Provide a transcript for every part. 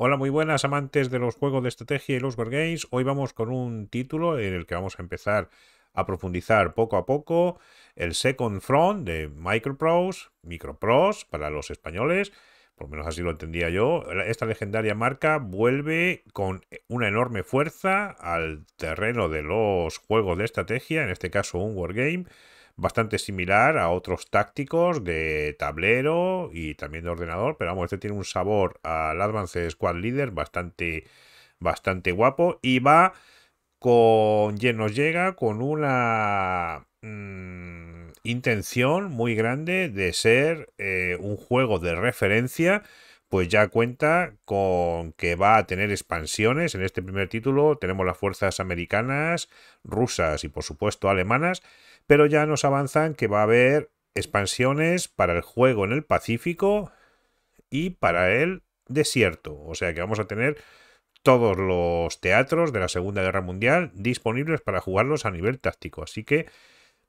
Hola, muy buenas amantes de los juegos de estrategia y los wargames. Hoy vamos con un título en el que vamos a empezar a profundizar poco a poco. El Second Front de Microprose, Microprose para los españoles, por lo menos así lo entendía yo. Esta legendaria marca vuelve con una enorme fuerza al terreno de los juegos de estrategia, en este caso un wargame bastante similar a otros tácticos de tablero y también de ordenador, pero vamos, este tiene un sabor al Advanced Squad Leader bastante, bastante guapo y va con, nos llega con una mm, intención muy grande de ser eh, un juego de referencia pues ya cuenta con que va a tener expansiones. En este primer título tenemos las fuerzas americanas, rusas y por supuesto alemanas, pero ya nos avanzan que va a haber expansiones para el juego en el Pacífico y para el desierto. O sea que vamos a tener todos los teatros de la Segunda Guerra Mundial disponibles para jugarlos a nivel táctico. Así que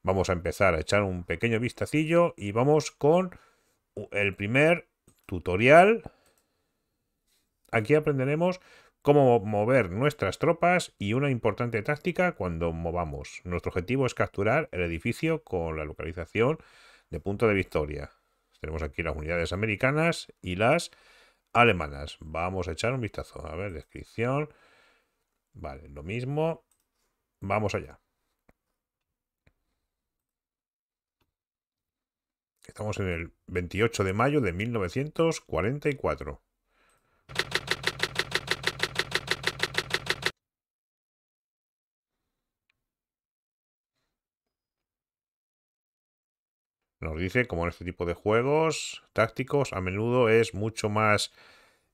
vamos a empezar a echar un pequeño vistacillo y vamos con el primer tutorial. Aquí aprenderemos cómo mover nuestras tropas y una importante táctica cuando movamos. Nuestro objetivo es capturar el edificio con la localización de punto de victoria. Tenemos aquí las unidades americanas y las alemanas. Vamos a echar un vistazo. A ver, descripción. Vale, lo mismo. Vamos allá. Estamos en el 28 de mayo de 1944. Nos dice, como en este tipo de juegos tácticos, a menudo es mucho más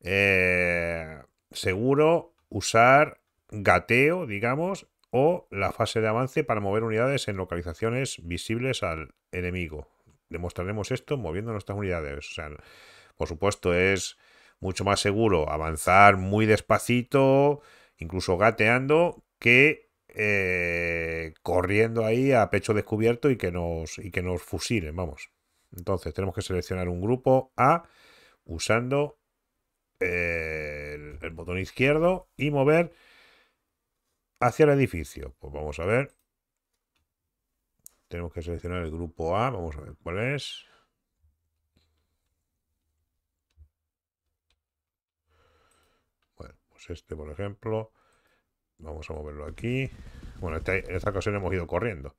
eh, seguro usar gateo, digamos, o la fase de avance para mover unidades en localizaciones visibles al enemigo demostraremos esto moviendo nuestras unidades. O sea, por supuesto, es mucho más seguro avanzar muy despacito, incluso gateando, que eh, corriendo ahí a pecho descubierto y que nos, y que nos fusilen, vamos. Entonces, tenemos que seleccionar un grupo A usando eh, el, el botón izquierdo y mover hacia el edificio. Pues vamos a ver. Tenemos que seleccionar el grupo A. Vamos a ver cuál es. Bueno, pues este, por ejemplo. Vamos a moverlo aquí. Bueno, este, en esta ocasión hemos ido corriendo.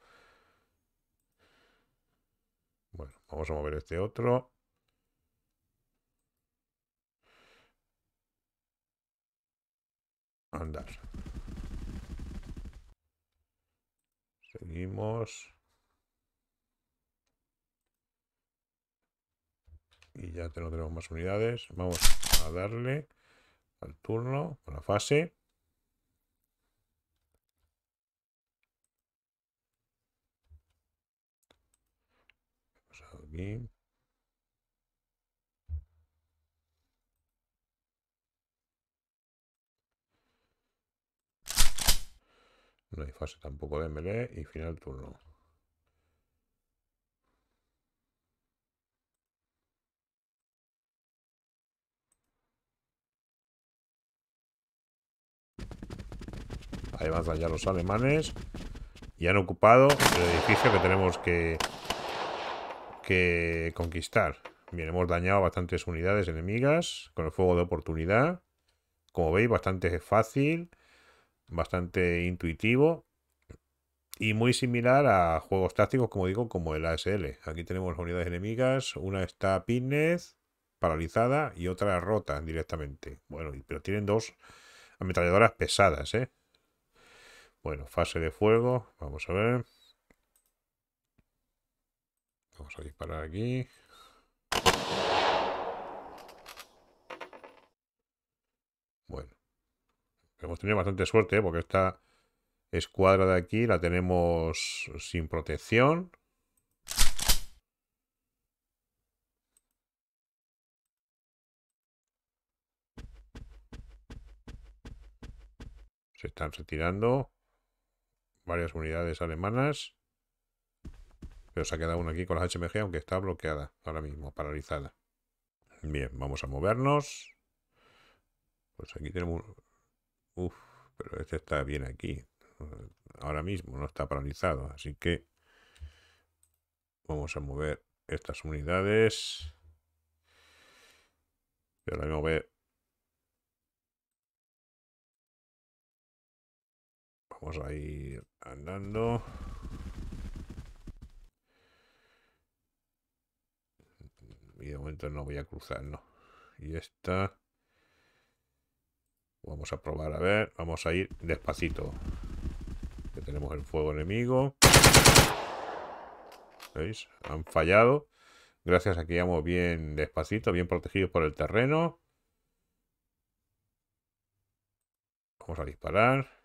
Bueno, vamos a mover este otro. Andar. Seguimos. y ya no tenemos más unidades. Vamos a darle al turno, a la fase. Aquí. No hay fase tampoco de melee y final turno. Además avanzan ya los alemanes. Y han ocupado el edificio que tenemos que, que conquistar. Bien, hemos dañado bastantes unidades enemigas con el fuego de oportunidad. Como veis, bastante fácil, bastante intuitivo y muy similar a juegos tácticos, como digo, como el ASL. Aquí tenemos unidades enemigas, una está pinned paralizada, y otra rota directamente. Bueno, pero tienen dos ametralladoras pesadas, ¿eh? Bueno, fase de fuego. Vamos a ver. Vamos a disparar aquí. Bueno. Hemos tenido bastante suerte, ¿eh? porque esta escuadra de aquí la tenemos sin protección. Se están retirando varias unidades alemanas. Pero se ha quedado una aquí con las HMG, aunque está bloqueada ahora mismo, paralizada. Bien, vamos a movernos. Pues aquí tenemos... pero este está bien aquí. Ahora mismo no está paralizado, así que... Vamos a mover estas unidades. Pero Vamos a ir andando. Y de momento no voy a cruzar, no. Y esta... Vamos a probar, a ver. Vamos a ir despacito. Que tenemos el fuego enemigo. ¿Veis? Han fallado. Gracias a que íbamos bien despacito, bien protegidos por el terreno. Vamos a disparar.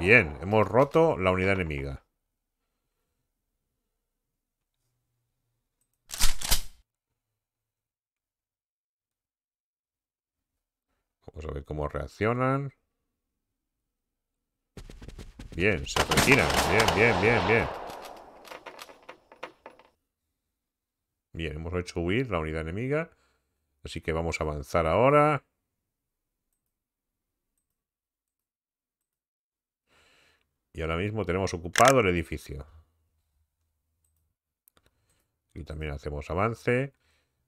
Bien, hemos roto la unidad enemiga. Vamos a ver cómo reaccionan. Bien, se retiran. Bien, bien, bien, bien. Bien, hemos hecho huir la unidad enemiga. Así que vamos a avanzar ahora. Y ahora mismo tenemos ocupado el edificio. Y también hacemos avance.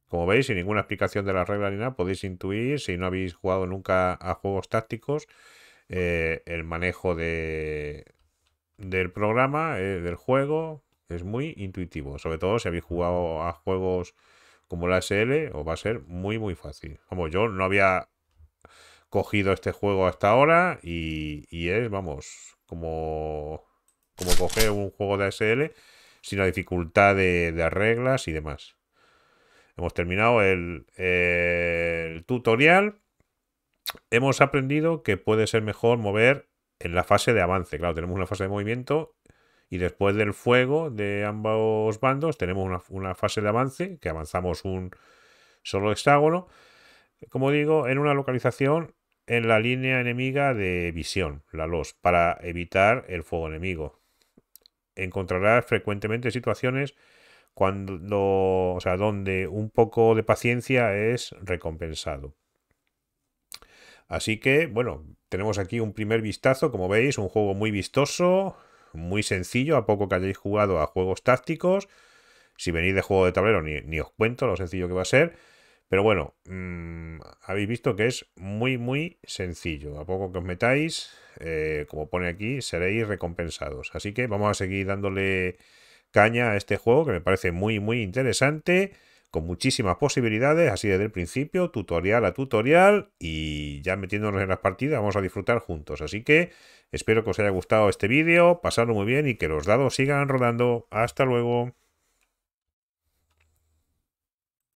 Como veis, sin ninguna explicación de las reglas ni nada, podéis intuir, si no habéis jugado nunca a juegos tácticos, eh, el manejo de, del programa, eh, del juego, es muy intuitivo. Sobre todo si habéis jugado a juegos como la SL, os va a ser muy, muy fácil. Como yo no había cogido este juego hasta ahora y, es, vamos, como, como coger un juego de ASL sin la dificultad de, de reglas y demás. Hemos terminado el, el tutorial. Hemos aprendido que puede ser mejor mover en la fase de avance. Claro, tenemos una fase de movimiento y después del fuego de ambos bandos tenemos una, una, fase de avance, que avanzamos un solo hexágono, como digo, en una localización en la línea enemiga de visión, la LOS, para evitar el fuego enemigo. Encontrarás frecuentemente situaciones cuando, o sea, donde un poco de paciencia es recompensado. Así que, bueno, tenemos aquí un primer vistazo, como veis, un juego muy vistoso, muy sencillo, a poco que hayáis jugado a juegos tácticos. Si venís de juego de tablero, ni, ni os cuento lo sencillo que va a ser. Pero bueno, mm, habéis visto que es muy, muy sencillo. A poco que os metáis, eh, como pone aquí, seréis recompensados. Así que vamos a seguir dándole caña a este juego que me parece muy, muy interesante, con muchísimas posibilidades, así desde el principio, tutorial a tutorial, y ya metiéndonos en las partidas vamos a disfrutar juntos. Así que espero que os haya gustado este vídeo, pasarlo muy bien y que los dados sigan rodando. Hasta luego.